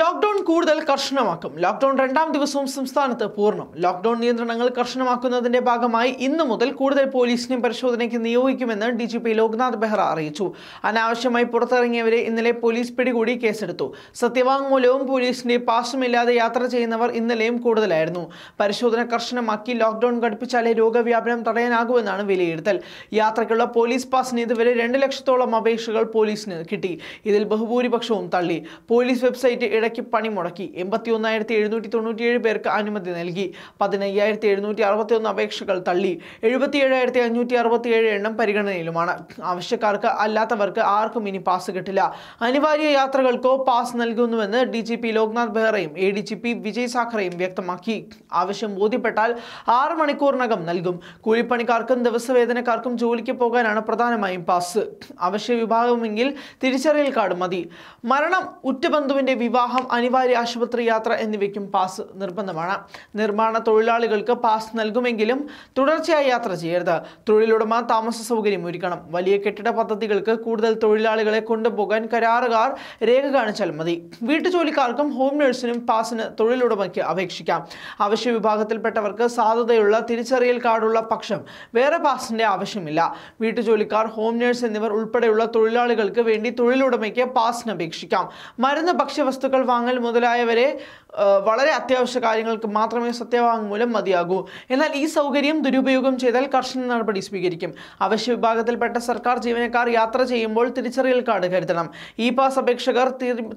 lockdown കൂടുതൽ കർശനമാക്കും lockdown രണ്ടാം ദിവസവും സംസ്ഥാനത്ത് പൂർണ്ണം ലോക്ക്ഡൌൺ നിയന്ത്രണങ്ങൾ കർശനമാക്കുന്നതിന്റെ ഭാഗമായി ഇന്ന് മുതൽ കൂടുതൽ പോലീസിനെ പരിശോധനയ്ക്ക് നിയോഗിക്കുമെന്ന് D G P Loknath Behra അറിയിച്ചു അനാവശ്യമായി പുറത്തിറങ്ങിയവരെ ഇന്നലെ പോലീസ് പിടികൂടി കേസെടുത്തു സത്യവാങ്മൂലവും പോലീസിന്റെ പാസുമില്ലാതെ യാത്ര ചെയ്യുന്നവർ ഇന്നലെയും കൂടുതലായിരുന്നു പരിശോധന കർശനമാക്കി ലോക്ക്ഡൌൺ ഘടിപ്പിച്ചാലേ രോഗവ്യാപനം തടയാനാകുമെന്നാണ് വിലയിരുത്തൽ യാത്രയ്ക്കുള്ള പോലീസ് പാസിന് ഇതുവരെ രണ്ട് ലക്ഷത്തോളം അപേക്ഷകൾ പോലീസിന് കിട്ടി ഇതിൽ ബഹുഭൂരിപക്ഷവും തള്ളി പോലീസ് വെബ്സൈറ്റ് ഇടയ്ക്ക് പണി മുടക്കി എൺപത്തി ഒന്നായിരത്തി എഴുന്നൂറ്റി തൊണ്ണൂറ്റിയേഴ് പേർക്ക് അനുമതി നൽകി പതിനയ്യായിരത്തി എഴുന്നൂറ്റി അപേക്ഷകൾ തള്ളി എഴുപത്തിയേഴായിരത്തി അഞ്ഞൂറ്റി എണ്ണം പരിഗണനയിലുമാണ് ആവശ്യക്കാർക്ക് അല്ലാത്തവർക്ക് ആർക്കും ഇനി പാസ് കിട്ടില്ല അനിവാര്യ യാത്രകൾക്കോ പാസ് നൽകുന്നുവെന്ന് ഡി ജി പി ലോക്നാഥ് ബെഹ്റയും A D G P Vijay സാഖറയും വ്യക്തമാക്കി ആവശ്യം ബോധ്യപ്പെട്ടാൽ ആറ് മണിക്കൂറിനകം നൽകും കൂലിപ്പണിക്കാർക്കും ദിവസവേതനക്കാർക്കും ജോലിക്ക് പോകാനാണ് പ്രധാനമായും പാസ് അവശ്യ വിഭാഗമെങ്കിൽ തിരിച്ചറിയൽ കാർഡ് മതി മരണം ഉറ്റബന്ധുവിന്റെ വിവാഹ വിവാഹം അനിവാര്യ ആശുപത്രി യാത്ര എന്നിവയ്ക്കും പാസ് നിർബന്ധമാണ് നിർമ്മാണ തൊഴിലാളികൾക്ക് പാസ് നൽകുമെങ്കിലും തുടർച്ചയായി യാത്ര ചെയ്യരുത് തൊഴിലുടമ താമസ സൗകര്യം ഒരുക്കണം വലിയ കെട്ടിട പദ്ധതികൾക്ക് കൂടുതൽ തൊഴിലാളികളെ കൊണ്ടുപോകാൻ കരാറുകാർ രേഖ കാണിച്ചാൽ മതി വീട്ടുജോലിക്കാർക്കും ഹോം നഴ്സിനും പാസിന് തൊഴിലുടമയ്ക്ക് അപേക്ഷിക്കാം അവശ്യ വിഭാഗത്തിൽപ്പെട്ടവർക്ക് സാധുതയുള്ള തിരിച്ചറിയൽ കാർഡുള്ള പക്ഷം വേറെ പാസിന്റെ ആവശ്യമില്ല വീട്ടുജോലിക്കാർ ഹോം നഴ്സ് എന്നിവർ ഉൾപ്പെടെയുള്ള തൊഴിലാളികൾക്ക് വേണ്ടി തൊഴിലുടമയ്ക്ക് പാസിന് അപേക്ഷിക്കാം മരുന്ന് ഭക്ഷ്യവസ്തുക്കൾ വസ്തുക്കൾ വാങ്ങൽ മുതലായവരെ വളരെ അത്യാവശ്യ കാര്യങ്ങൾക്ക് മാത്രമേ സത്യവാങ്മൂലം മതിയാകൂ എന്നാൽ ഈ സൗകര്യം ദുരുപയോഗം ചെയ്താൽ കർശന നടപടി സ്വീകരിക്കും അവശ്യ വിഭാഗത്തിൽപ്പെട്ട സർക്കാർ ജീവനക്കാർ യാത്ര ചെയ്യുമ്പോൾ തിരിച്ചറിയൽ കാർഡ് കരുതണം ഇ പാസ് അപേക്ഷകർ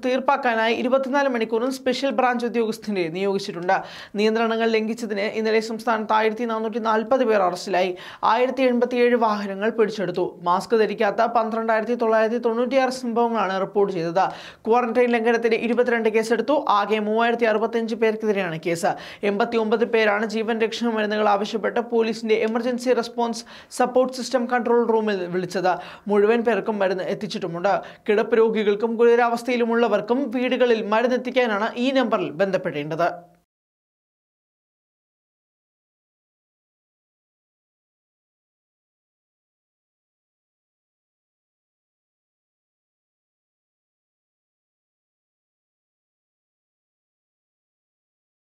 തീർപ്പാക്കാനായി ഇരുപത്തിനാല് മണിക്കൂറും സ്പെഷ്യൽ ബ്രാഞ്ച് ഉദ്യോഗസ്ഥരെ നിയോഗിച്ചിട്ടുണ്ട് നിയന്ത്രണങ്ങൾ ലംഘിച്ചതിന് ഇന്നലെ സംസ്ഥാനത്ത് ആയിരത്തി നാനൂറ്റി നാൽപ്പത് പേർ അറസ്റ്റിലായി ആയിരത്തി എൺപത്തിയേഴ് വാഹനങ്ങൾ പിടിച്ചെടുത്തു മാസ്ക് ധരിക്കാത്ത പന്ത്രണ്ടായിരത്തി തൊള്ളായിരത്തി തൊണ്ണൂറ്റിയാറ് സംഭവങ്ങളാണ് റിപ്പോർട്ട് ചെയ്തത് ക്വാറന്റൈൻ ലംഘനത്തിന് ഇരുപത്തി എൺപത്തിരണ്ട് കേസെടുത്തു ആകെ മൂവായിരത്തി അറുപത്തഞ്ച് പേർക്കെതിരെയാണ് കേസ് എൺപത്തി ഒമ്പത് പേരാണ് ജീവൻ രക്ഷാ മരുന്നുകൾ ആവശ്യപ്പെട്ട് പോലീസിന്റെ emergency response support system control റൂമിൽ വിളിച്ചത് മുഴുവൻ പേർക്കും മരുന്ന് എത്തിച്ചിട്ടുമുണ്ട് കിടപ്പ് രോഗികൾക്കും ഗുരുതരാവസ്ഥയിലുമുള്ളവർക്കും വീടുകളിൽ മരുന്നെത്തിക്കാനാണ് ഈ നമ്പറിൽ ബന്ധപ്പെടേണ്ടത്